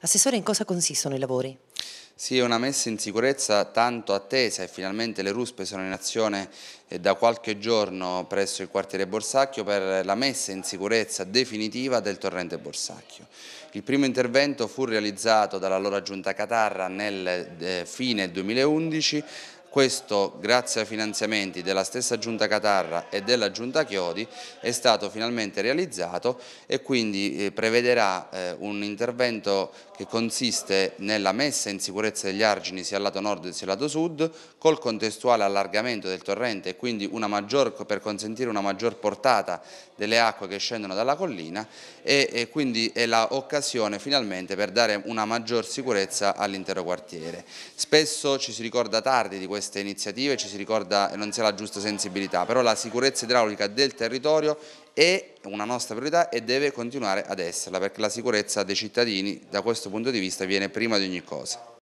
Assessore, in cosa consistono i lavori? Sì, è una messa in sicurezza tanto attesa e finalmente le ruspe sono in azione eh, da qualche giorno presso il quartiere Borsacchio per la messa in sicurezza definitiva del torrente Borsacchio. Il primo intervento fu realizzato dall'allora giunta Catarra nel eh, fine 2011 questo, grazie ai finanziamenti della stessa Giunta Catarra e della Giunta Chiodi, è stato finalmente realizzato e quindi eh, prevederà eh, un intervento che consiste nella messa in sicurezza degli argini sia al lato nord sia al lato sud, col contestuale allargamento del torrente e quindi maggior, per consentire una maggior portata delle acque che scendono dalla collina e, e quindi è l'occasione finalmente per dare una maggior sicurezza all'intero quartiere. Spesso ci si ricorda tardi di questa queste iniziative, ci si ricorda e non sia la giusta sensibilità, però la sicurezza idraulica del territorio è una nostra priorità e deve continuare ad esserla, perché la sicurezza dei cittadini da questo punto di vista viene prima di ogni cosa.